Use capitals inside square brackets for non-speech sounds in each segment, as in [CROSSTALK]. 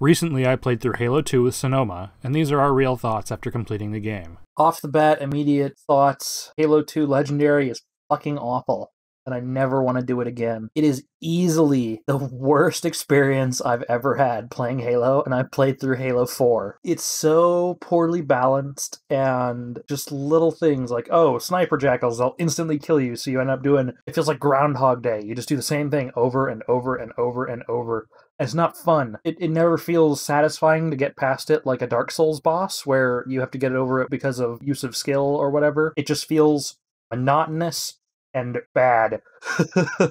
Recently, I played through Halo 2 with Sonoma, and these are our real thoughts after completing the game. Off the bat, immediate thoughts Halo 2 Legendary is fucking awful, and I never want to do it again. It is easily the worst experience I've ever had playing Halo, and I played through Halo 4. It's so poorly balanced, and just little things like, oh, sniper jackals, they'll instantly kill you, so you end up doing it feels like Groundhog Day. You just do the same thing over and over and over and over it's not fun. It, it never feels satisfying to get past it like a Dark Souls boss where you have to get over it because of use of skill or whatever. It just feels monotonous and bad. [LAUGHS]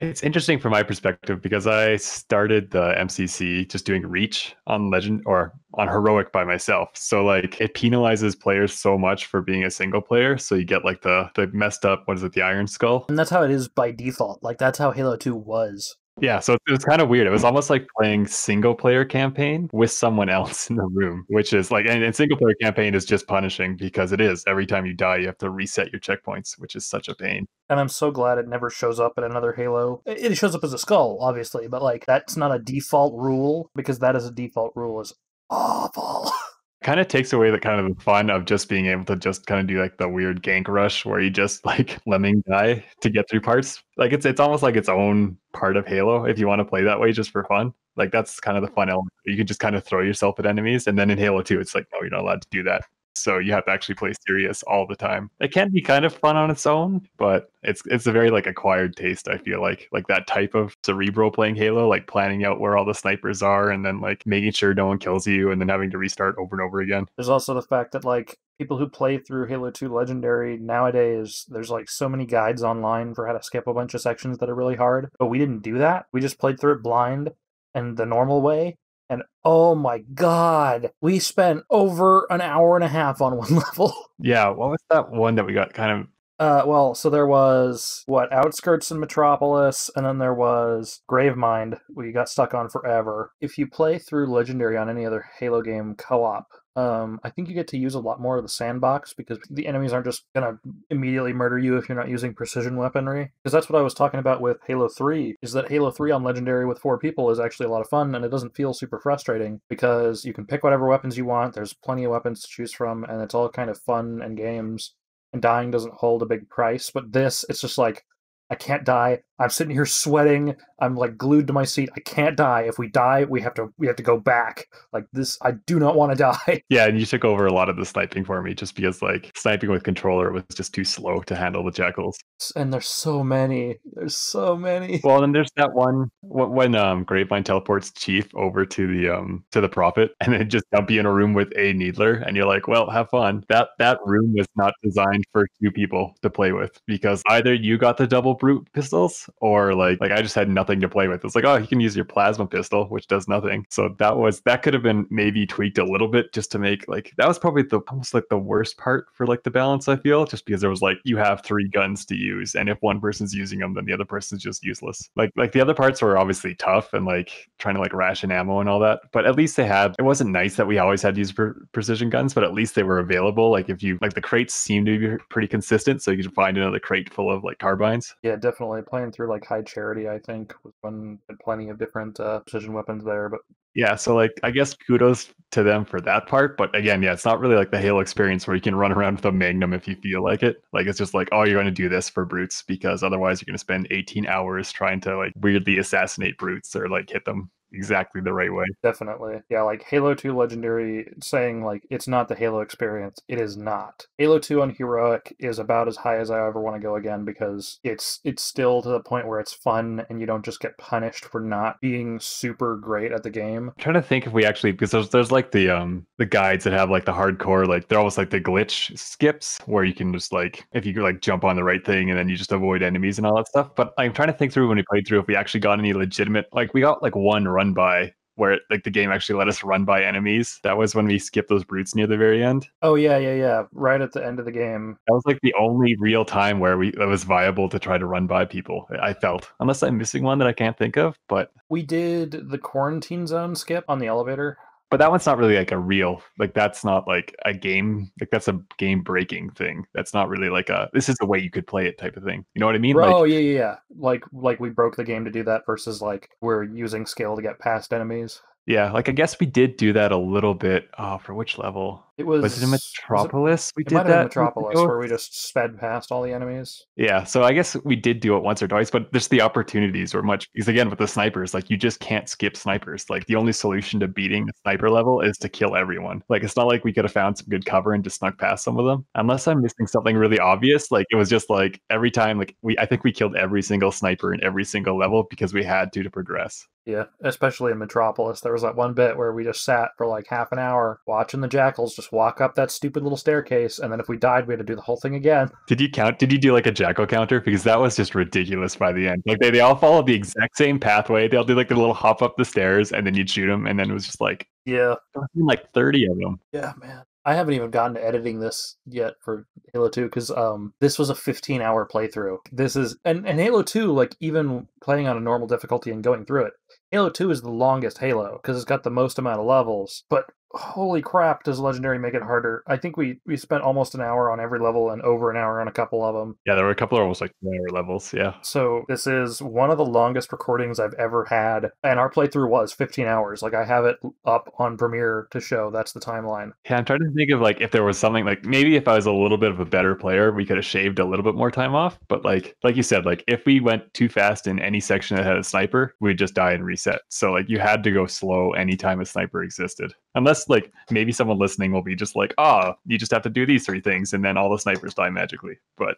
it's interesting from my perspective because I started the MCC just doing reach on legend or on heroic by myself. So like it penalizes players so much for being a single player. So you get like the the messed up what is it the iron skull. And that's how it is by default. Like that's how Halo 2 was. Yeah, so it was kind of weird. It was almost like playing single player campaign with someone else in the room, which is like, and, and, single player campaign is just punishing because it is every time you die, you have to reset your checkpoints, which is such a pain. And I'm so glad it never shows up in another Halo. It shows up as a skull, obviously, but like that's not a default rule because that is a default rule is awful. [LAUGHS] kind of takes away the kind of the fun of just being able to just kind of do like the weird gank rush where you just [LAUGHS] like lemming die to get through parts. Like it's it's almost like its own part of Halo if you want to play that way just for fun. Like that's kind of the fun element. You can just kind of throw yourself at enemies, and then in Halo 2, it's like no, you're not allowed to do that so you have to actually play serious all the time. It can be kind of fun on its own, but it's it's a very like acquired taste. I feel like like that type of cerebral playing Halo, like planning out where all the snipers are and then like making sure no one kills you and then having to restart over and over again. There's also the fact that like people who play through Halo 2 Legendary nowadays, there's like so many guides online for how to skip a bunch of sections that are really hard. But we didn't do that. We just played through it blind and the normal way and oh my god, we spent over an hour and a half on [LAUGHS] one level. Yeah, what was that one that we got kind of uh, well, so there was what outskirts in Metropolis, and then there was Gravemind. We got stuck on forever. If you play through Legendary on any other Halo game co-op, um, I think you get to use a lot more of the sandbox because the enemies aren't just gonna immediately murder you if you're not using precision weaponry. Because that's what I was talking about with Halo 3, is that Halo 3 on Legendary with four people is actually a lot of fun and it doesn't feel super frustrating because you can pick whatever weapons you want, there's plenty of weapons to choose from, and it's all kind of fun and games. And dying doesn't hold a big price, but this, it's just like, I can't die. I'm sitting here sweating. I'm like glued to my seat. I can't die. If we die, we have to we have to go back. Like this, I do not want to [LAUGHS] die. Yeah, and you took over a lot of the sniping for me just because like sniping with controller was just too slow to handle the jackals. And there's so many. There's so many. [LAUGHS] Well, and there's that one when um Grapevine teleports Chief over to the um to the Prophet, [LAUGHS] and then just dump you in a room with a Needler, and you're like, well, have fun. That that room was not designed for two people to play with because either you got the double brute pistols or like like I just had nothing to play with. It's like, oh, you can use your plasma pistol, which does nothing. So that was that could have been maybe tweaked a little bit just to make like that was probably the almost like the worst part for like the balance, I feel, just because there was like you have three guns to use, and if one person's using them, then the other person's just useless. Like like the other parts were obviously tough and like trying to like ration ammo and all that, but at least they had it wasn't nice that we always had to use pre- precision guns, but at least they were available. Like if you like the crates seem to be pretty consistent, so you can find another crate full of like carbines. Yeah, definitely. Playing through like High Charity, I think, was when plenty of different uh, precision weapons there. But yeah, so like I guess kudos to them for that part. But again, yeah, it's not really like the Halo experience where you can run around with a Magnum if you feel like it. Like it's just like, oh, you're going to do this for brutes because otherwise you're going to spend 18 hours trying to like weirdly assassinate brutes or like hit them exactly the right way. Definitely. Yeah, like Halo 2 Legendary saying like it's not the Halo experience. It is not. Halo 2 on heroic is about as high as I ever want to go again because it's it's still to the point where it's fun and you don't just get punished for not being super great at the game. I'm trying to think if we actually because there's there's like the um the guides that have like the hardcore like they're almost like the glitch skips where you can just like if you like jump on the right thing and then you just avoid enemies and all that stuff. But I'm trying to think through when we played through if we actually got any legitimate like we got like one run run by where like the game actually let us run by enemies. That was when we skipped those brutes near the very end. Oh yeah, yeah, yeah. Right at the end of the game. That was like the only real time where we that was viable to try to run by people. I felt, unless I'm missing one that I can't think of, but we did the quarantine zone skip on the elevator but that one's not really like a real like that's not like a game like that's a game breaking thing that's not really like a this is the way you could play it type of thing you know what i mean oh like, yeah yeah like like we broke the game to do that versus like we're using scale to get past enemies yeah, like I guess we did do that a little bit. Oh, for which level? It was was it in Metropolis? It, we did that. Metropolis, where we just sped past all the enemies. Yeah, so I guess we did do it once or twice, but just the opportunities were much. Because again, with the snipers, like you just can't skip snipers. Like the only solution to beating sniper level is to kill everyone. Like it's not like we could have found some good cover and just snuck past some of them. Unless I'm missing something really obvious. Like it was just like every time, like we I think we killed every single sniper in every single level because we had to to progress. Yeah, especially in Metropolis. There was that one bit where we just sat for like half an hour watching the jackals just walk up that stupid little staircase, and then if we died, we had to do the whole thing again. Did you count? Did you do like a jackal counter? Because that was just ridiculous by the end. Like they, they all followed the exact same pathway. They all do like the little hop up the stairs, and then you'd shoot them, and then it was just like yeah, like thirty of them. Yeah, man. I haven't even gotten to editing this yet for Halo 2 because um, this was a 15 hour playthrough. This is, and, and Halo 2, like even playing on a normal difficulty and going through it, Halo 2 is the longest Halo because it's got the most amount of levels, but holy crap does legendary make it harder i think we we spent almost an hour on every level and over an hour on a couple of them yeah there were a couple of almost like hour levels yeah so this is one of the longest recordings i've ever had and our playthrough was 15 hours like i have it up on premiere to show that's the timeline yeah i'm trying to think of like if there was something like maybe if i was a little bit of a better player we could have shaved a little bit more time off but like like you said like if we went too fast in any section that had a sniper we'd just die and reset so like you had to go slow anytime a sniper existed unless like maybe someone listening will be just like, ah, oh, you just have to do these three things, and then all the snipers die magically. But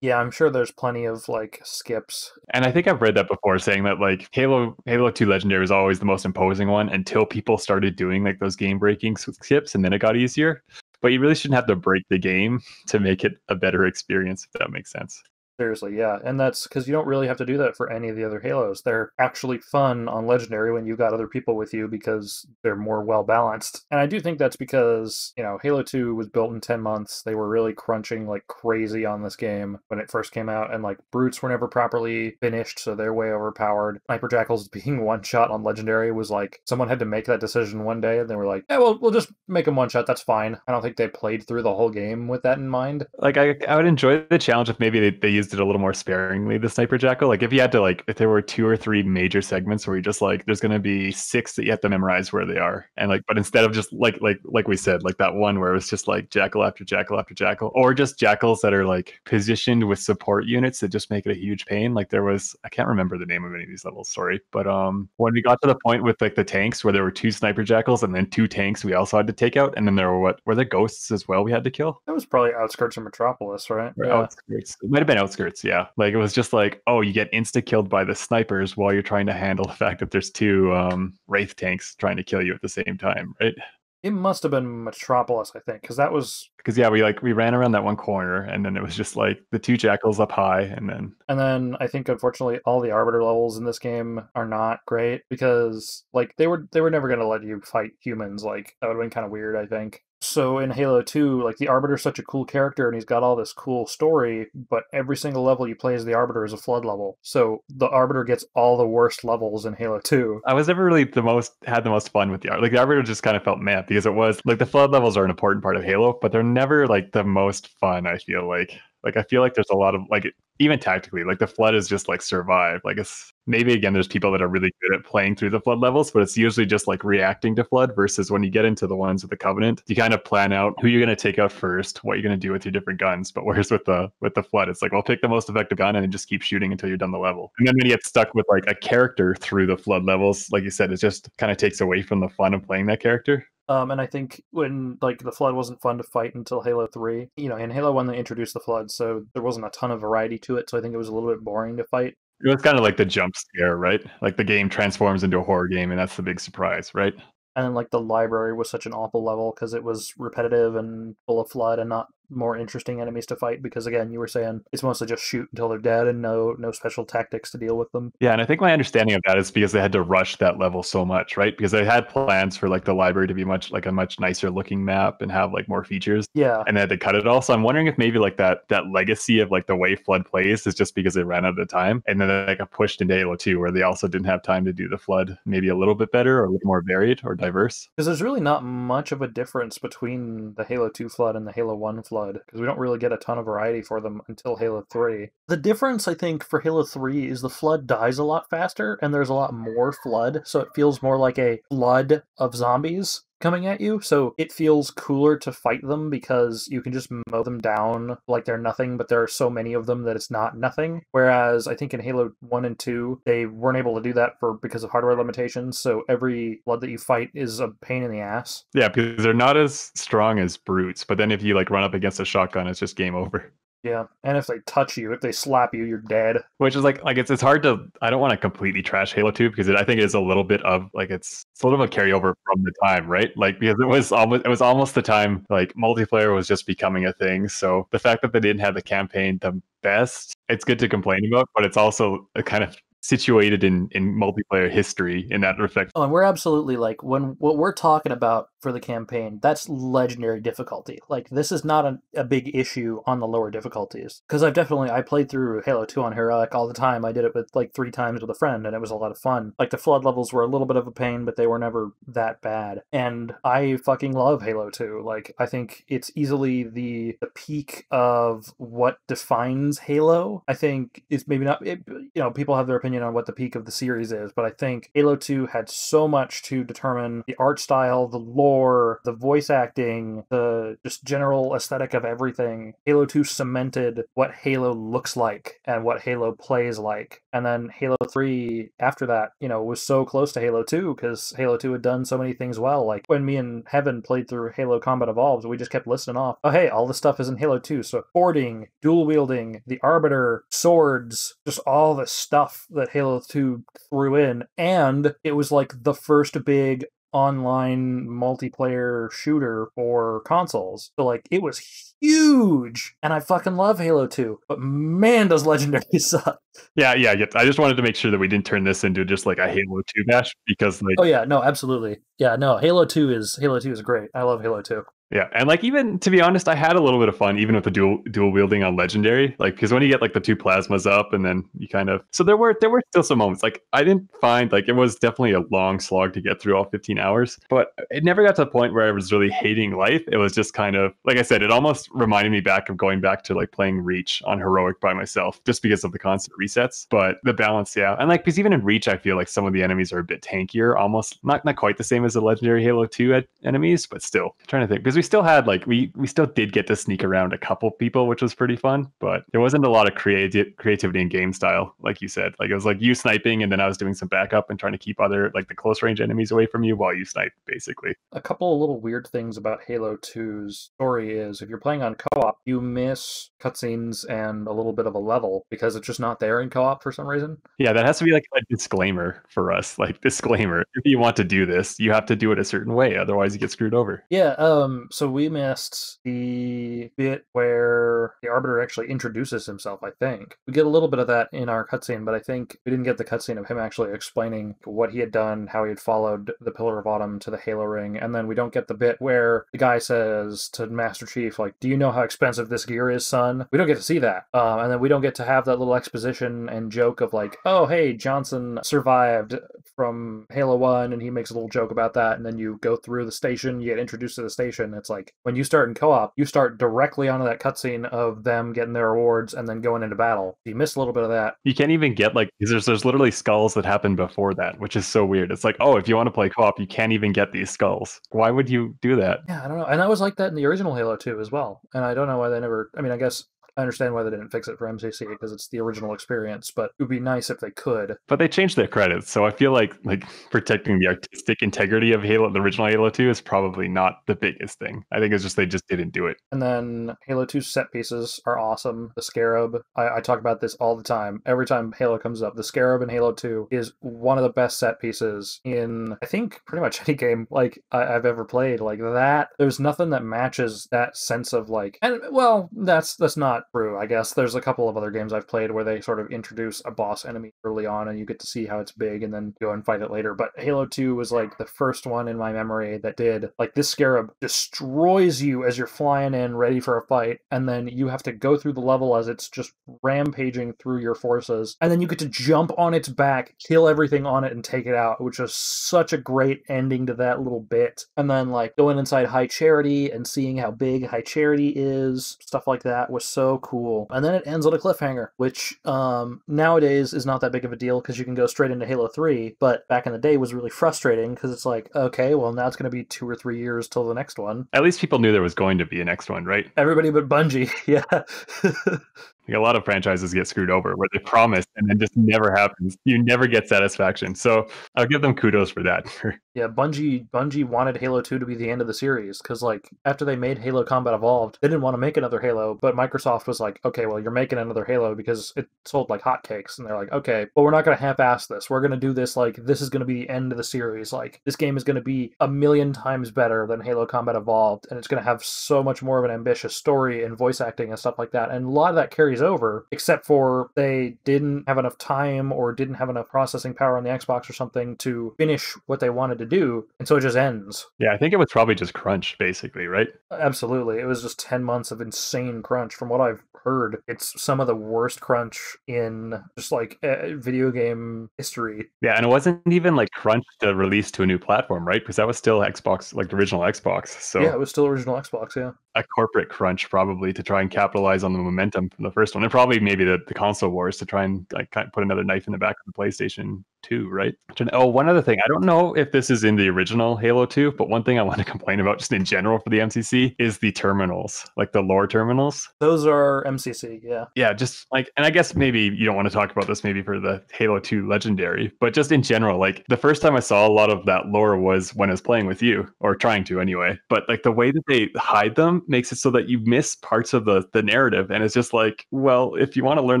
yeah, I'm sure there's plenty of like skips. And I think I've read that before saying that like Halo Halo 2 Legendary is always the most imposing one until people started doing like those game breaking skips and then it got easier. But you really shouldn't have to break the game to make it a better experience if that makes sense. Seriously, yeah. And that's because you don't really have to do that for any of the other Halos. They're actually fun on Legendary when you've got other people with you because they're more well balanced. And I do think that's because, you know, Halo 2 was built in 10 months. They were really crunching like crazy on this game when it first came out. And like Brutes were never properly finished, so they're way overpowered. Hyper Jackals [LAUGHS] being one shot on Legendary was like someone had to make that decision one day and they were like, yeah, well, we'll just make them one shot. That's fine. I don't think they played through the whole game with that in mind. Like, I, I would enjoy the challenge if maybe they, they use used it a little more sparingly, the sniper jackal. Like if you had to like if there were two or three major segments where you just like there's gonna be six that you have to memorize where they are. And like but instead of just like like like we said, like that one where it was just like jackal after jackal after jackal, or just jackals that are like positioned with support units that just make it a huge pain. Like there was I can't remember the name of any of these levels, sorry. But um when we got to the point with like the tanks where there were two sniper jackals and then two tanks we also had to take out, and then there were what were the ghosts as well we had to kill? That was probably outskirts of Metropolis, right? right yeah. Outskirts. It might have been outskirts outskirts. Yeah, like it was just like, oh, you get insta killed by the snipers while you're trying to handle [LAUGHS] the fact that there's two um, wraith tanks trying to kill you at the same time, right? It must have been Metropolis, I think, because that was because yeah, we like we ran around that one corner, and then it was just like the two jackals up high, and then and then I think unfortunately all the arbiter levels in this game are not great because like they were they were never going to let you fight humans. Like that would have been kind of weird, I think. So in Halo 2, like the Arbiter's such a cool character and he's got all this cool story, but every single level you play as the Arbiter is a flood level. So the Arbiter gets all the worst levels in Halo 2. I was never really the most had the most fun with the Arbiter. Like the Arbiter just kind of felt mad because it was like the flood levels are an important part of Halo, but they're never like the most fun, I feel like. Like I feel like there's a lot of like even tactically, like the flood is just like survive. Like it's maybe again, there's people that are really good at playing through the flood levels, but it's usually just like reacting to flood versus when you get into the ones with the covenant, you kind of plan out who you're gonna take out first, what you're gonna do with your different guns. But whereas with the with the flood, it's like, well pick the most effective gun and then just keep shooting until you're done the level. And then when you get stuck with like a character through the flood levels, like you said, it just kind of takes away from the fun of playing that character. Um, and I think when like the flood wasn't fun to fight until Halo Three, you know, in Halo One they introduced the flood, so there wasn't a ton of variety to it. So I think it was a little bit boring to fight. It was kind of like the jump scare, right? Like the game transforms into a horror game, and that's the big surprise, right? And then like the library was such an awful level because it was repetitive and full of flood and not more interesting enemies to fight because again you were saying it's mostly just shoot until they're dead and no no special tactics to deal with them yeah and i think my understanding of that is because they had to rush that level so much right because they had plans for like the library to be much like a much nicer looking map and have like more features yeah and they had to cut it all so i'm wondering if maybe like that that legacy of like the way flood plays is just because they ran out of time and then they got pushed into halo 2 where they also didn't have time to do the flood maybe a little bit better or more varied or diverse because there's really not much of a difference between the halo 2 flood and the halo 1 flood Flood because we don't really get a ton of variety for them until Halo 3. The difference, I think, for Halo 3 is the Flood dies a lot faster and there's a lot more Flood, so it feels more like a flood of zombies coming at you, so it feels cooler to fight them because you can just mow them down like they're nothing, but there are so many of them that it's not nothing. Whereas I think in Halo 1 and 2, they weren't able to do that for because of hardware limitations, so every blood that you fight is a pain in the ass. Yeah, because they're not as strong as brutes, but then if you like run up against a shotgun, it's just game over. Yeah, and if they touch you, if they slap you, you're dead. Which is like, like it's it's hard to. I don't want to completely trash Halo Two because it, I think it is a little bit of like it's, it's a little bit of a carryover from the time, right? Like because it was almost it was almost the time like multiplayer was just becoming a thing. So the fact that they didn't have the campaign, the best, it's good to complain about, but it's also kind of situated in in multiplayer history in that respect. Oh, and we're absolutely like when what we're talking about for the campaign, that's legendary difficulty. Like this is not a, a big issue on the lower difficulties because I've definitely I played through Halo 2 on heroic all the time. I did it with like 3 times with a friend and it was a lot of fun. Like the flood levels were a little bit of a pain, but they were never that bad. And I fucking love Halo 2. Like I think it's easily the, the peak of what defines Halo. I think it's maybe not it, you know, people have their opinion opinion on what the peak of the series is, but I think Halo 2 had so much to determine the art style, the lore, the voice acting, the just general aesthetic of everything. Halo 2 cemented what Halo looks like and what Halo plays like. And then Halo 3 after that, you know, was so close to Halo 2 because Halo 2 had done so many things well. Like when me and Heaven played through Halo Combat Evolves, we just kept listening off, oh, hey, all this stuff is in Halo 2. So boarding, dual wielding, the Arbiter, swords, just all the stuff that that Halo 2 threw in, and it was like the first big online multiplayer shooter for consoles. So like it was huge and I fucking love Halo 2, but man does legendary [LAUGHS] suck. Yeah, yeah, yeah. I just wanted to make sure that we didn't turn this into just like a Halo 2 bash because like Oh yeah, no, absolutely. Yeah, no, Halo 2 is Halo 2 is great. I love Halo 2. Yeah, and like even to be honest, I had a little bit of fun even with the dual dual wielding on legendary, like because when you get like the two plasmas up and then you kind of so there were there were still some moments like I didn't find like it was definitely a long slog to get through all 15 hours, but it never got to the point where I was really hating life. It was just kind of like I said, it almost reminded me back of going back to like playing Reach on heroic by myself just because of the constant resets. But the balance, yeah, and like because even in Reach, I feel like some of the enemies are a bit tankier, almost not not quite the same as the legendary Halo 2 enemies, but still I'm trying to think because we still had like we we still did get to sneak around a couple people, which was pretty fun. But there wasn't a lot of creative creativity in game style, like you said. Like it was like you sniping, and then I was doing some backup and trying to keep other like the close range enemies away from you while you snipe, basically. A couple of little weird things about Halo 2's story is if you're playing on co-op, you miss cutscenes and a little bit of a level because it's just not there in co-op for some reason. Yeah, that has to be like a disclaimer for us. Like disclaimer, if you want to do this, you have to do it a certain way, otherwise you get screwed over. Yeah, um um, so we missed the bit where the Arbiter actually introduces himself, I think. We get a little bit of that in our cutscene, but I think we didn't get the cutscene of him actually explaining what he had done, how he had followed the Pillar of Autumn to the Halo Ring, and then we don't get the bit where the guy says to Master Chief, like, do you know how expensive this gear is, son? We don't get to see that. Um, and then we don't get to have that little exposition and joke of like, oh, hey, Johnson survived from Halo 1 and he makes a little joke about that. And then you go through the station, you get introduced to the station. It's like when you start in co op, you start directly onto that cutscene of them getting their awards and then going into battle. You miss a little bit of that. You can't even get like, there's, there's literally skulls that happen before that, which is so weird. It's like, oh, if you want to play co op, you can't even get these skulls. Why would you do that? Yeah, I don't know. And I was like that in the original Halo 2 as well. And I don't know why they never, I mean, I guess I understand why they didn't fix it for MCC because it's the original experience, but it would be nice if they could. But they changed their credits, so I feel like like protecting the artistic integrity of Halo, the original Halo 2, is probably not the biggest thing. I think it's just they just didn't do it. And then Halo 2 set pieces are awesome. The Scarab, I, I talk about this all the time. Every time Halo comes up, the Scarab in Halo 2 is one of the best set pieces in I think pretty much any game like I, I've ever played. Like that, there's nothing that matches that sense of like, and well, that's that's not true. I guess there's a couple of other games I've played where they sort of introduce a boss enemy early on and you get to see how it's big and then go and fight it later. But Halo 2 was like the first one in my memory that did like this scarab destroys you as you're flying in ready for a fight and then you have to go through the level as it's just rampaging through your forces and then you get to jump on its back, kill everything on it and take it out, which was such a great ending to that little bit. And then like going inside High Charity and seeing how big High Charity is, stuff like that was so cool. And then it ends on a cliffhanger, which um, nowadays is not that big of a deal because you can go straight into Halo 3, but back in the day was really frustrating because it's like, okay, well, now it's going to be two or three years till the next one. At least people knew there was going to be a next one, right? Everybody but Bungie, [LAUGHS] yeah. like [LAUGHS] a lot of franchises get screwed over where they promise and then just never happens. You never get satisfaction. So I'll give them kudos for that, for [LAUGHS] Yeah, Bungie Bungie wanted Halo 2 to be the end of the series cuz like after they made Halo Combat Evolved, they didn't want to make another Halo, but Microsoft was like, "Okay, well, you're making another Halo because it sold like hotcakes." And they're like, "Okay, but we're not going to half-ass this. We're going to do this like this is going to be the end of the series. Like this game is going to be a million times better than Halo Combat Evolved and it's going to have so much more of an ambitious story and voice acting and stuff like that." And a lot of that carries over except for they didn't have enough time or didn't have enough processing power on the Xbox or something to finish what they wanted to to do. And so it just ends. Yeah, I think it was probably just crunch, basically, right? Absolutely. It was just 10 months of insane crunch. From what I've heard, it's some of the worst crunch in just like video game history. Yeah, and it wasn't even like crunch to release to a new platform, right? Because that was still Xbox, like the original Xbox. So yeah, it was still original Xbox. Yeah a corporate crunch probably to try and capitalize on the momentum from the first one, and probably maybe the, the console wars to try and like kind of put another knife in the back of the PlayStation Two, right? Oh, one other thing, I don't know if this is in the original Halo Two, but one thing I want to [LAUGHS] complain about just in general for the MCC is the terminals, like the lore terminals. Those are MCC, yeah. Yeah, just like, and I guess maybe you don't want to talk about this maybe for the Halo Two Legendary, but just in general, like the first time I saw a lot of that lore was when I was playing with you or trying to anyway. But like the way that they hide them makes it so that you miss parts of the the narrative and it's just like well if you want to learn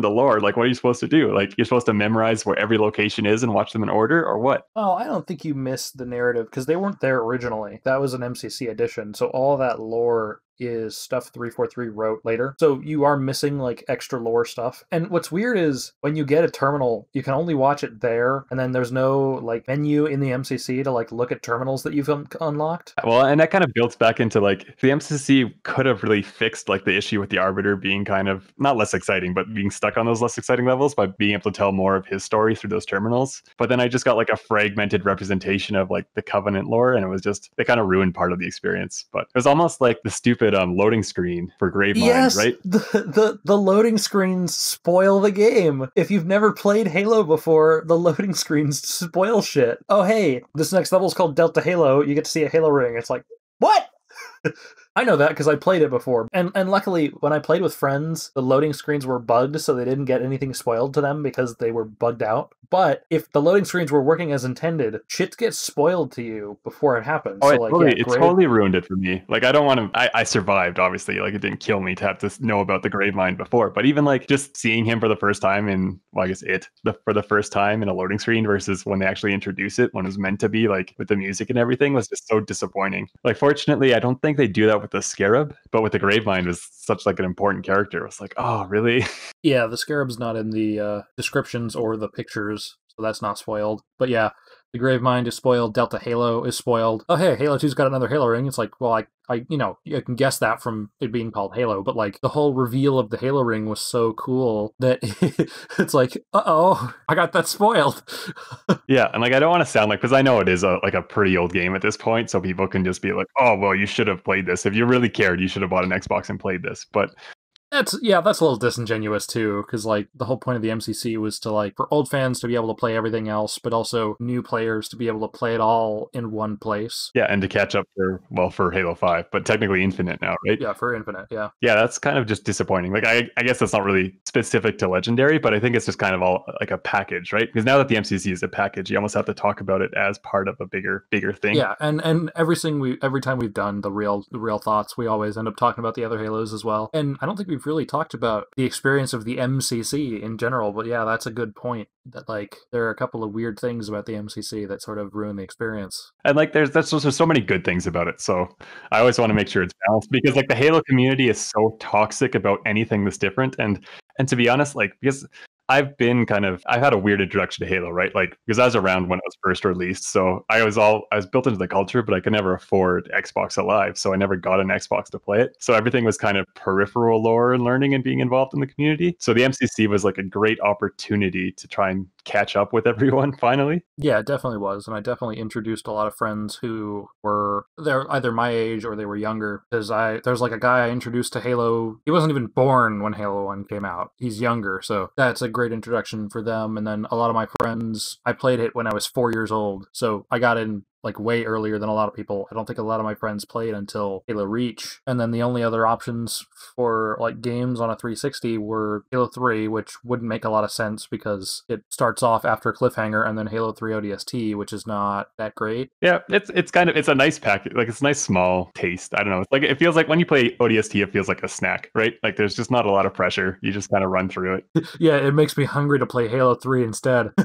the lore like what are you supposed to do like you're supposed to memorize where every location is and watch them in order or what oh i don't think you missed the narrative because they weren't there originally that was an mcc edition so all that lore is stuff 343 wrote later. So you are missing like extra lore stuff. And what's weird is when you get a terminal, you can only watch it there. And then there's no like menu in the MCC to like look at terminals that you've un unlocked. Uh, well, and that kind of builds back into like the MCC could have really fixed like the issue with the Arbiter being kind of not less exciting, but being stuck on those less exciting levels by being able to tell more of his story through those terminals. But then I just got like a fragmented representation of like the Covenant lore and it was just, they kind of ruined part of the experience. But it was almost like the stupid stupid um, loading screen for Gravemind, yes, right? [LAUGHS] The, the the loading screens spoil the game. If you've never played Halo before, the loading [LAUGHS] screens spoil shit. Oh hey, this next level is called Delta Halo. You get to see a Halo ring. It's like what? [LAUGHS] I know that because I played it before. And and luckily when I played with friends, the loading screens were bugged so they didn't get anything spoiled to them because they were bugged out. But if the loading screens were working as intended, shit gets spoiled to you before it happens. Oh, so, it, like, totally, yeah, it totally ruined it for me. Like I don't want to I, I survived obviously. Like it didn't kill me to have to know about the grave mine before. But even like just seeing him for the first time in well, I guess it the, for the first time in a loading screen versus when they actually introduce it when it was meant to be like with the music and everything was just so disappointing. Like fortunately I don't think they do that with the scarab, but with the Gravemind was such like an important character. It was like, oh, really? [LAUGHS] Yeah, the scarab's not in the uh, descriptions or the pictures, so that's not spoiled. But yeah, the Grave Mind is spoiled. Delta Halo is spoiled. Oh, hey, Halo 2's got another Halo ring. It's like, well, I, I, you know, I can guess that from it being called Halo, but like the whole reveal of the Halo ring was so cool that [LAUGHS] it's like, uh oh, I got that spoiled. [LAUGHS] yeah. And like, I don't want to sound like, because I know it is a, like a pretty old game at this point. So people can just be like, oh, well, you should have played this. If you really cared, you should have bought an Xbox and played this. But that's yeah, that's a little disingenuous too, because like the whole point of the MCC was to like for old fans to be able to play everything else, but also new players to be able to play it all in one place. Yeah, and to catch up for well for Halo Five, but technically Infinite now, right? Yeah, for Infinite, yeah. Yeah, that's kind of just disappointing. Like I, I guess that's not really specific to Legendary, but I think it's just kind of all like a package, right? Because now that the MCC is a package, you almost have to talk about it as part of a bigger bigger thing. Yeah, and and everything we every time we've done the real the real thoughts, we always end up talking about the other Halos as well. And I don't think we've really talked about the experience of the MCC in general, but yeah, that's a good point. That like there are a couple of weird things about the MCC that sort of ruin the experience. And like there's that's there's so many good things about it. So I always want to make sure it's balanced because like the Halo community is so toxic about anything that's different. And and to be honest, like because I've been kind of I've had a weird introduction to Halo, right? Like because I was around when it was first released, so I was all I was built into the culture, but I could never afford Xbox Alive, so I never got an Xbox to play it. So everything was kind of peripheral lore and learning and being involved in the community. So the MCC was like a great opportunity to try and catch up with [LAUGHS] everyone finally. Yeah, it definitely was, and I definitely introduced a lot of friends who were they're either my age or they were younger. Because I there's like a guy I introduced to Halo. He wasn't even born when Halo One came out. He's younger, so that's a great introduction for them. And then a lot of my friends, I played it when I was four years old, so I got in like way earlier than a lot of people. I don't think a lot of my friends played until Halo Reach. And then the only other options for like games on a 360 were Halo 3, which wouldn't make a lot of sense because it starts off after Cliffhanger and then Halo 3 ODST, which is not that great. Yeah, it's it's kind of it's a nice package. Like it's a nice small taste. I don't know. It's like it feels like when you play ODST, it feels like a snack, right? Like there's just not a lot of pressure. You just kind of run through it. [LAUGHS] yeah, it makes me hungry to play Halo 3 instead. [LAUGHS]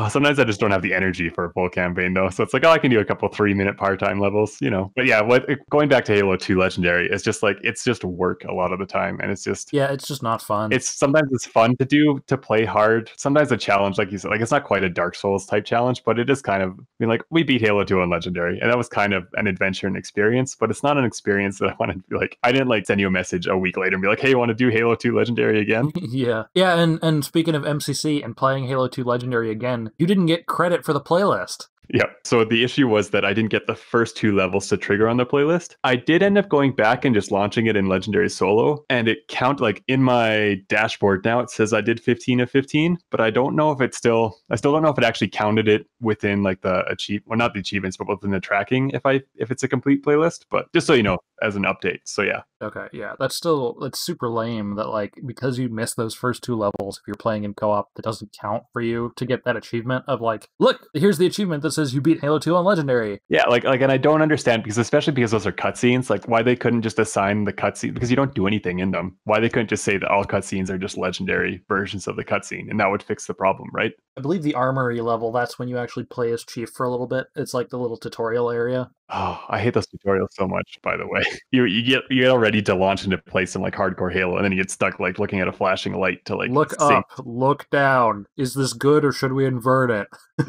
Oh, sometimes I just don't have the energy for a full campaign though. So it's like, oh, I can do a couple three minute part time levels, you know. But yeah, what going back to Halo 2 Legendary, it's just like it's just work a lot of the time. And it's just Yeah, it's just not fun. It's sometimes it's fun to do to play hard. Sometimes a challenge, like you said, like it's not quite a Dark Souls type challenge, but it is kind of I mean like we beat Halo 2 on Legendary, and that was kind of an adventure and experience, but it's not an experience that I wanted to be like I didn't like send you a message a week later and be like, Hey, you want to do Halo 2 Legendary again? [LAUGHS] yeah. Yeah, and and speaking of MCC and playing Halo 2 Legendary again, you didn't get credit for the playlist. Yeah. So the issue was that I didn't get the first two levels to trigger on the playlist. I did end up going back and just launching it in Legendary Solo, and it count like in my dashboard now. It says I did 15 of 15, but I don't know if it still. I still don't know if it actually counted it within like the achieve. Well, not the achievements, but within the tracking. If I if it's a complete playlist, but just so you know, as an update. So yeah, Okay, yeah, that's still that's super lame. That like because you missed those first two levels, if you're playing in co-op, that doesn't count for you to get that achievement of like, look, here's the achievement that says you beat Halo Two on Legendary. Yeah, like like, and I don't understand because especially because those are cutscenes, like why they couldn't just assign the cutscene because you don't do anything in them. Why they couldn't just say that all cutscenes are just Legendary versions of the cutscene, and that would fix the problem, right? I believe the armory level. That's when you actually play as Chief for a little bit. It's like the little tutorial area. Oh, I hate those tutorials so much. By the way, [LAUGHS] you you get you get already ready to launch into place in like hardcore Halo, and then he gets stuck like looking at a flashing light to like look up, look down. Is this good or should we invert it?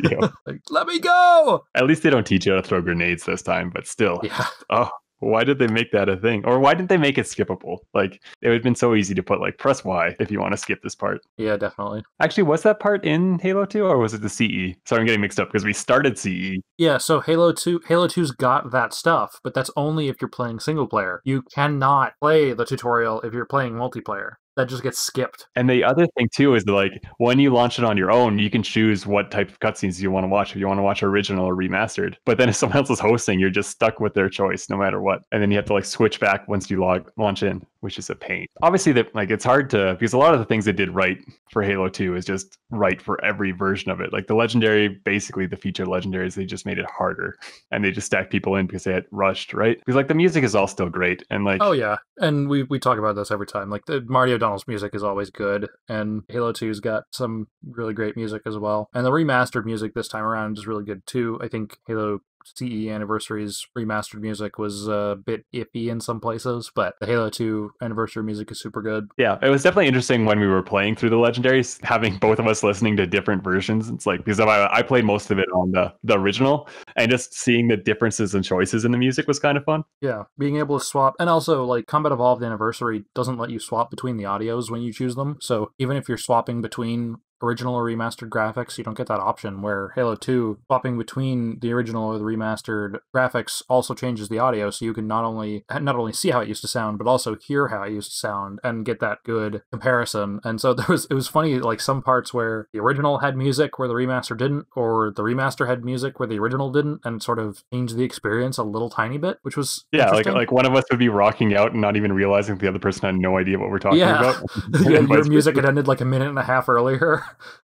Yeah. [LAUGHS] like, let me go. At least they don't teach you how to throw grenades this time, but still. Yeah. Oh, why did they make that a thing? Or why didn't they make it skippable? Like it would have been so easy to put like press Y if you want to skip this part. Yeah, definitely. Actually, was that part in Halo 2 or was it the CE? Sorry, I'm getting mixed up because we started CE. Yeah, so Halo 2 Halo 2's got that stuff, but that's only if you're playing single player. You cannot play the tutorial if you're playing multiplayer that just gets skipped. And the other thing too is that like when you launch it on your own, you can choose what type of cutscenes you want to watch. If you want to watch original or remastered, but then if [LAUGHS] someone else is hosting, you're just stuck with their choice no matter what. And then you have to like switch back once you log launch in which is a pain. Obviously, that like it's hard to because a lot of the things they did right for Halo 2 is just right for every version of it. Like the legendary, basically the feature legendaries, they just made it harder and they just stacked people in because they had rushed, right? Because like the music is all still great and like Oh yeah. And we we talk about this every time. Like the Marty O'Donnell's music is always good and Halo 2's got some really great music as well. And the remastered music this time around is really good too. I think Halo CE Anniversary's remastered music was uh, a bit iffy in some places, but the Halo 2 Anniversary music is super good. Yeah, it was definitely interesting when we were playing through the legendaries, [LAUGHS] having both of us listening to different versions. It's like because I, I played most of it on the the original, and just seeing the differences and choices in the music was kind of fun. Yeah, being able to swap, and also like Combat Evolved Anniversary doesn't let you swap between the audios when you choose them. So even if you're swapping between original or remastered graphics. You don't get that option where Halo 2 swapping between the original or the remastered graphics also changes the audio so you can not only not only see how it used to sound but also hear how it used to sound and get that good comparison. And so [LAUGHS] there was it was funny like some parts where the original had music where the remaster didn't or the remaster had music where the original didn't and sort of changed the experience a little tiny bit, which was Yeah, like like one of us would be rocking out and not even realizing the other person had no idea what we're talking yeah. about. [LAUGHS] and your music had ended like a minute and a half earlier.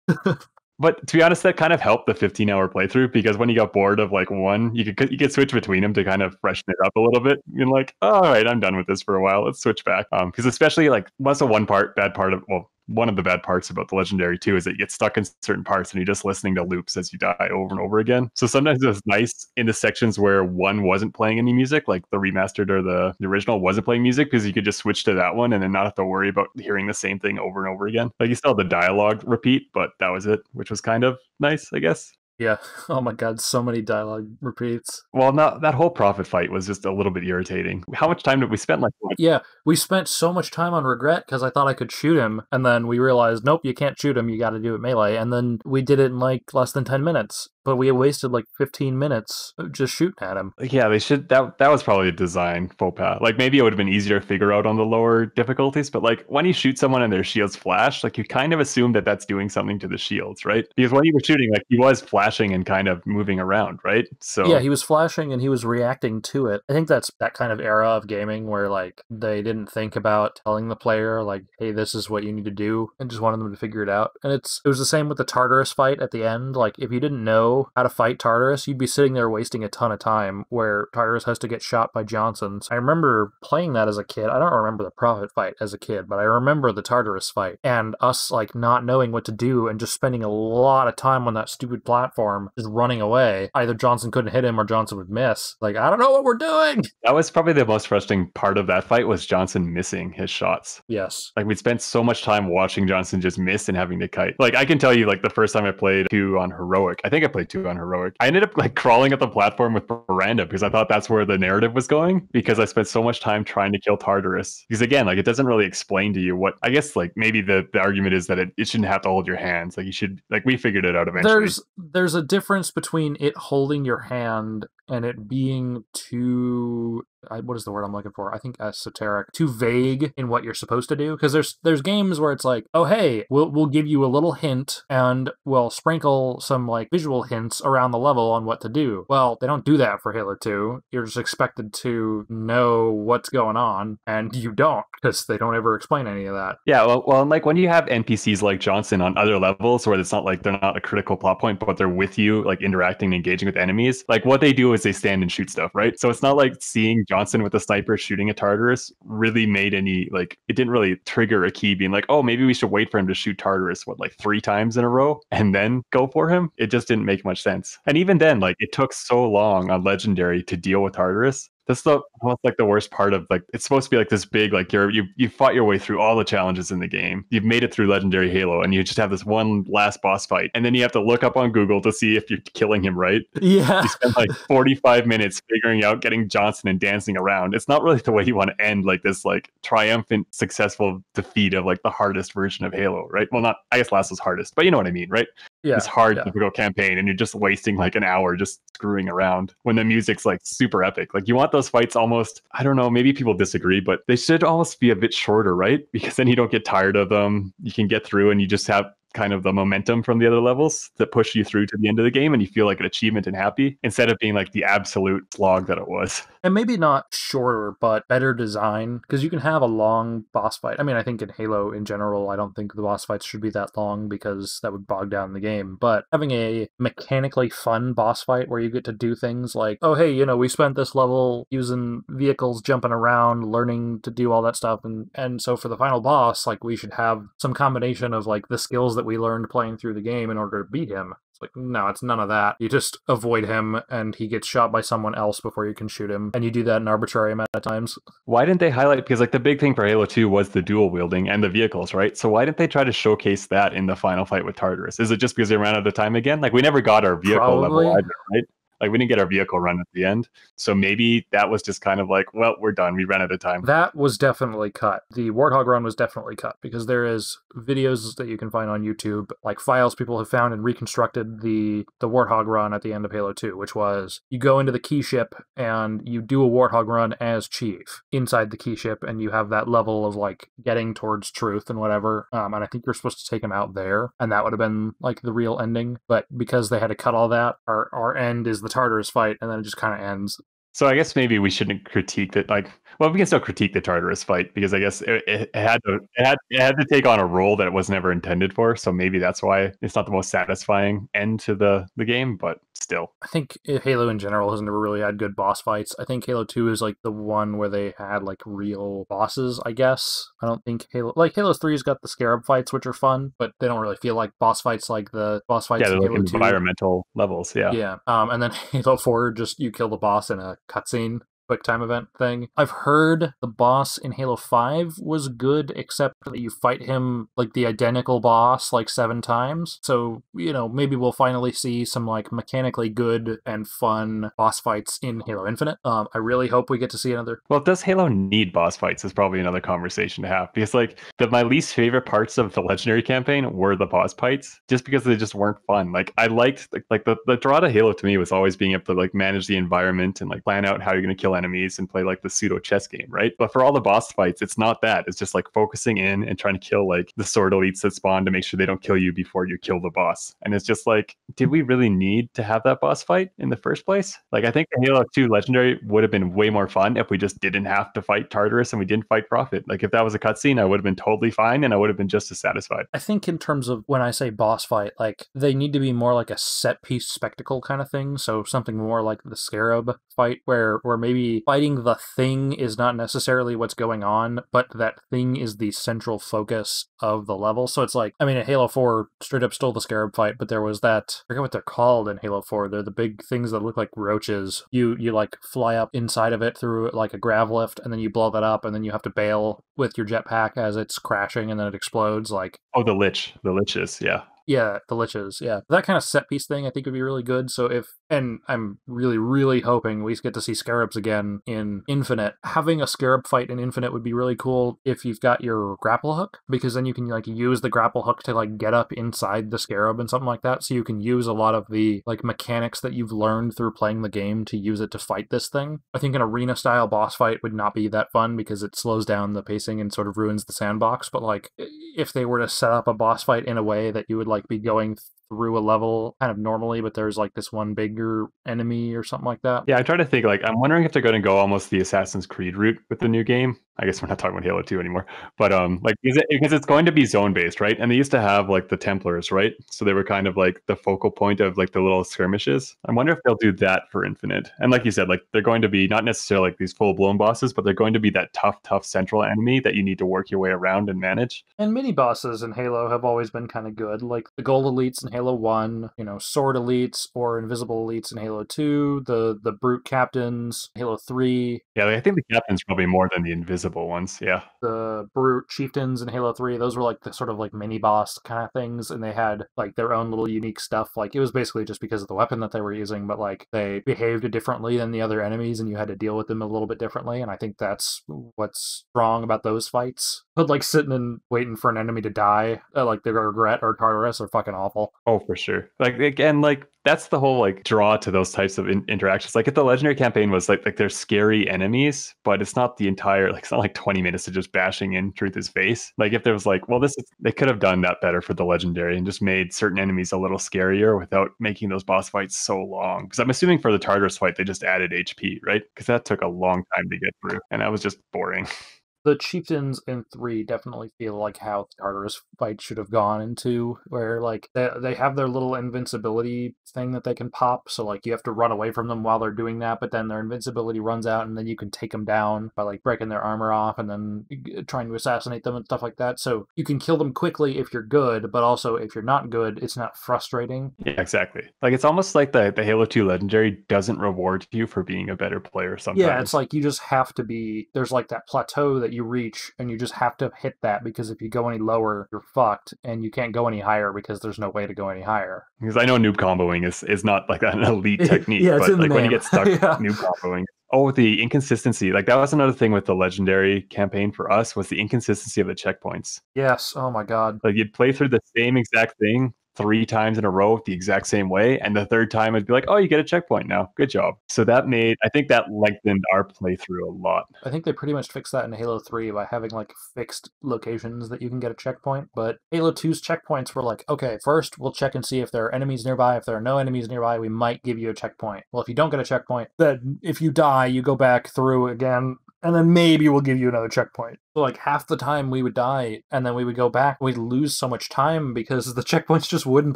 [LAUGHS] but to be honest, that kind of helped the 15 hour playthrough because when you got bored of like one, you could you could switch between them to kind of freshen it up a little bit. You're like, all right, I'm done with this for a while. Let's switch back. Um, because especially like once a one part bad part of well, one of the bad parts about the legendary too is that gets stuck in certain parts and you're just listening to loops as you die over and over again. So sometimes it's nice in the sections where one wasn't playing any music, like the remastered or the, the original wasn't playing music, because you could just switch to that one and then not have to worry about hearing the same thing over and over again. Like you still have the dialogue repeat, but that was it, which was kind of nice, I guess. Yeah. [LAUGHS] Oh my god, so many dialogue repeats. Well, not that whole profit fight was just a little bit irritating. How much time did we spend like that? Yeah, we spent so much time on regret because I thought I could shoot him, and then we realized, nope, you can't shoot him. You got to do it melee, and then we did it in like less than ten minutes but we wasted like 15 minutes uh, just shooting at him. Yeah, they should. That that was probably a design faux pas. Like maybe it would have been easier to figure out on the lower difficulties, but like when you shoot someone and their shields flash, like you kind of assume that that's doing something to the shields, right? Because when you were shooting, like he was flashing and kind of moving around, right? So yeah, he was flashing and he was reacting to it. I think that's that kind of era of gaming where like they didn't think about telling the player like, hey, this is what you need to do, and just wanted them to figure it out. And it's it was the same with the Tartarus fight at the end. Like if you didn't know how to fight Tartarus, you'd be sitting there wasting a ton of time where Tartarus has to get shot by Johnsons. I remember playing that as a kid. I don't remember the Prophet fight as a kid, but I remember the Tartarus fight and us like not knowing what to do and just spending a lot of time on that stupid platform just running away. Either Johnson couldn't hit him or Johnson would miss. Like, I don't know what we're doing. [LAUGHS] That was probably the most frustrating part of that fight was Johnson missing his shots. Yes. Like we'd spent so much time watching Johnson just miss and having to kite. Like I can tell you like the first time I played two on heroic, I think I played too unheroic. I ended up like crawling up the platform with Miranda because I thought that's where the narrative was going because I spent so much time trying to kill Tartarus. Because again, like it doesn't really explain to you what I guess like maybe the, the argument is that it, it shouldn't have to hold your hands. Like you should like we figured it out eventually. There's there's a difference between it holding your hand and it being too I, what is the word I'm looking for? I think esoteric, too vague in what you're supposed to do. Because there's there's games where it's like, oh hey, we'll we'll give you a little hint and we'll sprinkle some like visual hints around the level on what to do. Well, they don't do that for Halo 2. You're just expected to know what's going on, and you don't because they don't ever explain any of that. Yeah, well, well, like when you have NPCs like Johnson on other levels where it's not like they're not a critical plot point, but they're with you, like interacting and engaging with enemies. Like what they do is they stand and shoot stuff, right? So it's not like seeing Wisconsin with the sniper shooting at Tartarus really made any like it didn't really trigger a key being like, oh, maybe we should wait for him to shoot Tartarus what like three times in a row and then go for him. It just didn't make much sense. And even then, like it took so long on legendary to deal with Tartarus that's the almost like the worst part of like it's supposed to be like this big like you're you you fought your way through all the challenges in the game you've made it through legendary halo and you just have this one last boss fight and then you have to look up on google to see if you're killing him right yeah you spend like 45 minutes figuring out getting johnson and dancing around it's not really the way you want to end like this like triumphant successful defeat of like the hardest version of halo right well not i guess last was hardest but you know what i mean right yeah, this hard yeah. difficult campaign and you're just wasting like an hour just screwing around when the music's like super epic like you want the those fights almost, I don't know, maybe people disagree, but they should almost be a bit shorter, right? [LAUGHS] Because then you don't get tired of them. You can get through and you just have kind of the momentum from the other levels that push you through to the end of the game and you feel like an achievement and happy instead of being like the absolute slog that it was. [LAUGHS] And maybe not shorter, but better design because you can have a long boss fight. I mean, I think in Halo in general, I don't think the boss fights should be that long because that would bog down the game. But having a mechanically fun boss fight where you get to do things like, oh, hey, you know, we spent this level using vehicles jumping around, learning to do all that stuff. And, and so for the final boss, like we should have some combination of like the skills that we learned playing through the game in order to beat him. It's like, no, it's none of that. You just avoid him and he gets shot by someone else before you can shoot him. And you do that an arbitrary amount of times. Why didn't they highlight? Because, like, the big thing for Halo 2 was the dual wielding and the vehicles, right? So why didn't they try to showcase that in the final fight with Tartarus? Is it just because they ran out of time again? Like, we never got our vehicle Probably. level either, right? Like we didn't get our vehicle run at the end. So maybe that was just kind of like, well, we're done. We ran out of time. That was definitely cut. The Warthog run was definitely cut because there is videos that you can find on YouTube, like files people have found and reconstructed the the Warthog run at the end of Halo 2, which was you go into the key ship and you do a Warthog run as chief inside the key ship and you have that level of like getting towards truth and whatever. Um, and I think you're supposed to take him out there and that would have been like the real ending. But because they had to cut all that, our, our end is the Tartarus fight, and then it just kind of ends. So I guess maybe we shouldn't critique that. Like, well, we can still critique the Tartarus fight because I guess it, it, had to it had, it had to take on a role that it was never intended for. So maybe that's why it's not the most satisfying end to the the game. But still. I think eh, Halo in general has never really had good boss fights. I think Halo 2 is like the one where they had like real bosses, I guess. I don't think Halo like Halo 3's got the scarab fights which are fun, but they don't really feel like boss fights like the boss fights yeah, in Halo like 2. environmental levels, yeah. Yeah. Um and then [LAUGHS] Halo 4 just you kill the boss in a cutscene quick time event thing. I've heard the boss in Halo 5 was good, except that you fight him like the identical boss like seven times. So, you know, maybe we'll finally see some like mechanically good and fun boss fights in Halo Infinite. Um, I really hope we get to see another. Well, does Halo need boss fights is probably another conversation to have because like the, my least favorite parts of the Legendary campaign were the boss fights just because they just weren't fun. Like I liked like, like the, the draw to Halo to me was always being able to like manage the environment and like plan out how you're going to kill enemies and play like the pseudo chess game, right? But for all the boss fights, it's not that. It's just like focusing in and trying to kill like the sword elites that spawn to make sure they don't kill you before you kill the boss. And it's just like, did we really need to have that boss fight in the first place? Like, I think Halo 2 Legendary would have been way more fun if we just didn't have to fight Tartarus and we didn't fight Prophet. Like, if that was a cutscene, I would have been totally fine and I would have been just as satisfied. I think, in terms of when I say boss fight, like, they need to be more like a set piece spectacle kind of thing. So, something more like the Scarab fight where where maybe fighting the thing is not necessarily what's going on, but that thing is the central focus of the level. So it's like I mean, Halo Four straight up stole the Scarab fight, but there was that I forget what they're called in Halo Four. They're the big things that look like roaches. You you like fly up inside of it through like a grav lift, and then you blow that up, and then you have to bail with your jetpack as it's crashing, and then it explodes. Like oh, the lich, the liches, yeah. Yeah, the liches. Yeah, that kind of set piece thing I think would be really good. So if and I'm really really hoping we get to see scarabs again in Infinite. Having a scarab fight in Infinite would be really cool if you've got your grapple hook because then you can like use the grapple hook to like get up inside the scarab and something like that. So you can use a lot of the like mechanics that you've learned through playing the game to use it to fight this thing. I think an arena style boss fight would not be that fun because it slows down the pacing and sort of ruins the sandbox. But like if they were to set up a boss fight in a way that you would like be going through a level kind of normally, but there's like this one bigger enemy or something like that. Yeah, I try to think like I'm wondering if they're going to go almost the Assassin's Creed route with the new game. I guess we're not talking about Halo 2 anymore, but um, like is it because it's going to be zone based, right? And they used to have like the Templars, right? So they were kind of like the focal point of like the little skirmishes. I wonder if they'll do that for Infinite. And like you said, like they're going to be not necessarily like these full blown bosses, but they're going to be that tough, tough central enemy that you need to work your way around and manage. And mini bosses in Halo have always been kind of good. Like the Gold Elites in Halo Halo 1, you know, sword elites or invisible elites in Halo 2, the the brute captains, Halo 3. Yeah, I think the captains probably more than the invisible ones, yeah. The brute chieftains in Halo 3, those were like the sort of like mini boss kind of things and they had like their own little unique stuff. Like it was basically just because of the weapon that they were using, but like they behaved differently than the other enemies and you had to deal with them a little bit differently and I think that's what's wrong about those fights. But like sitting and waiting for an enemy to die, uh, like the regret or Tartarus are fucking awful. Oh, for sure. Like again, like that's the whole like draw to those types of in- interactions. Like if the legendary campaign was like like they're scary enemies, but it's not the entire like it's not like twenty minutes of just bashing in Truth's face. Like if there was like, well, this is, they could have done that better for the legendary and just made certain enemies a little scarier without making those boss fights so long. Because I'm assuming for the Tartarus fight they just added HP, right? Because that took a long time to get through, and that was just boring. [LAUGHS] the chieftains in three definitely feel like how the Tartarus fight should have gone into, where like they, they have their little invincibility thing that they can pop. So like you have to run away from them while they're doing that, but then their invincibility runs out, and then you can take them down by like breaking their armor off and then trying to assassinate them and stuff like that. So you can kill them quickly if you're good, but also if you're not good, it's not frustrating. Yeah, exactly. Like it's almost like the the Halo Two legendary doesn't reward you for being a better player. Sometimes. Yeah, it's like you just have to be. There's like that plateau that you you reach and you just have to hit that because if you go any lower, you're fucked and you can't go any higher because there's no way to go any higher. Because I know noob comboing is, is not like an elite [LAUGHS] technique, yeah, but like when you get stuck [LAUGHS] yeah. noob comboing. Oh, the inconsistency. Like that was another thing with the legendary campaign for us was the inconsistency of the checkpoints. Yes. Oh my god. Like you'd play through the same exact thing three times in a row the exact same way. And the third time, I'd be like, oh, you get a checkpoint now. Good job. So that made, I think that lengthened our playthrough a lot. I think they pretty much fixed that in Halo 3 by having like fixed locations that you can get a checkpoint. But Halo 2's checkpoints were like, okay, first we'll check and see if there are enemies nearby. If there are no enemies nearby, we might give you a checkpoint. Well, if you don't get a checkpoint, then if you die, you go back through again and then maybe we'll give you another checkpoint. So like half the time we would die, and then we would go back. We'd lose so much time because [LAUGHS] the checkpoints just wouldn't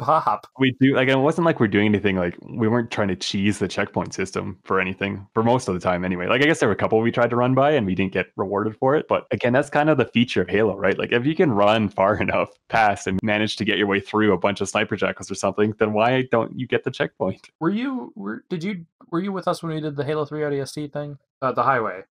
pop. We do like it wasn't like we're doing anything like we weren't trying to cheese the checkpoint system for anything for most of the time anyway. Like I guess there were a couple we tried to run by and we didn't get rewarded for it. But again, that's kind of the feature of Halo, right? Like if you can run far [LAUGHS] enough past and manage to get your way through a bunch of sniper jackals or something, then why don't you get the checkpoint? Were you were did you were you with us when we did the Halo Three ODST thing? Uh, the highway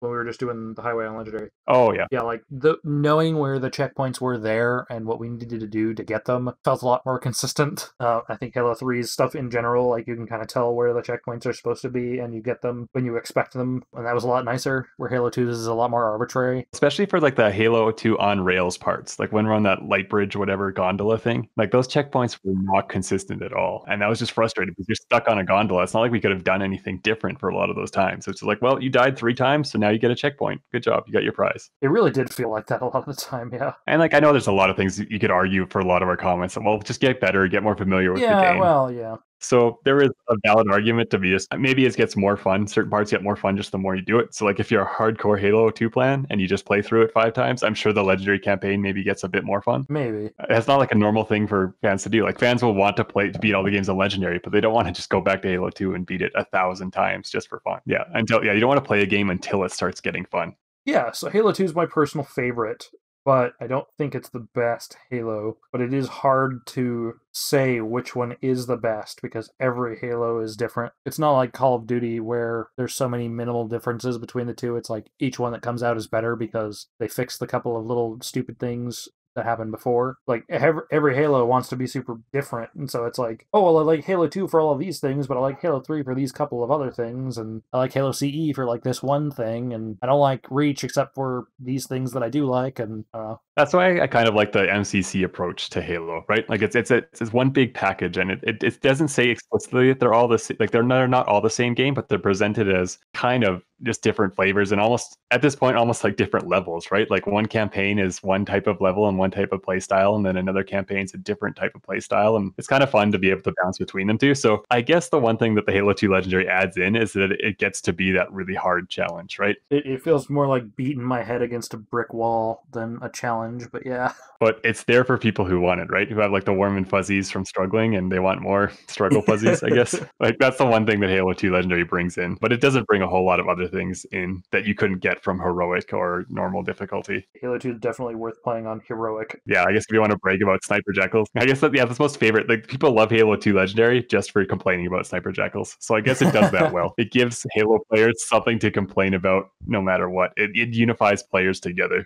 when we were just doing the highway on legendary. Oh yeah. Yeah, like the knowing where the checkpoints were there and what we needed to do to get them felt a lot more consistent. [LAUGHS] Uh, I think Halo 3's stuff in general, like you can kind of tell where the checkpoints are supposed to be and you get them when you expect them, and that was a lot nicer. Where Halo 2 is a lot more arbitrary, especially for like the Halo 2 on rails parts, like when we're on that light bridge, whatever gondola thing. Like those checkpoints were not consistent at all, and that was just frustrating because you're stuck on a gondola. It's not like we could have done anything different for a lot of those times. So It's like, well, you died three times, so now now you get a checkpoint. Good job. You got your prize. It really did feel like that a lot of the time. Yeah. And like, I know there's a lot of things you could argue for a lot of our comments. Well, just get better, get more familiar with yeah, the game. well, yeah. So there is a valid argument to be just maybe it gets more fun. Certain parts get more fun just the more you do it. So like if you're a hardcore Halo 2 plan and you just play through it five times, I'm sure the legendary campaign maybe gets a bit more fun. Maybe. Uh, it's not like a normal thing for fans to do. Like fans will want to play to beat all the games in legendary, but they don't want to just go back to Halo 2 and beat it a thousand times just for fun. Yeah. Until yeah, you don't want to play a game until it starts getting fun. Yeah, so Halo 2 is my personal favorite but I don't think it's the best Halo. But it is hard to say which one is the best because every Halo is different. It's not like Call of Duty where there's so many minimal differences between the two. It's like each one that comes out is better because they fix a couple of little stupid things that happened before. Like every, every Halo wants to be super different, and so it's like, oh well, I like Halo Two for all of these things, but I like Halo Three for these couple of other things, and I like Halo CE for like this one thing, and I don't like Reach except for these things that I do like, and uh, that's why I kind of like the MCC approach to Halo, right? Like it's it's it's, it's one big package, and it, it, it doesn't say explicitly that they're all the like they're not, they're not all the same game, but they're presented as kind of just different flavors and almost at this point almost like different levels, right? Like one campaign is one type of level and one type of play style, and then another campaign's a different type of play style, and it's kind of fun to be able to bounce between them too. So I guess the one thing that the Halo Two Legendary adds in is that it gets to be that really hard challenge, right? it, it feels more like beating my head against a brick wall than a challenge but yeah. [LAUGHS] But it's there for people who want it, right? Who have like the warm and fuzzies from struggling and they want more [LAUGHS] struggle fuzzies, I guess. [LAUGHS] Like that's the one thing that Halo 2 Legendary brings in, but it doesn't bring a whole lot of other things in that you couldn't get from heroic or normal difficulty. Halo 2 is definitely worth playing on heroic. Yeah, I guess if you want to brag about Sniper Jackals, I guess that yeah, that's most favorite. Like people love Halo 2 Legendary just for complaining about Sniper Jackals. So I guess it does that well. It gives Halo players something to complain about no matter what. It, it unifies players together.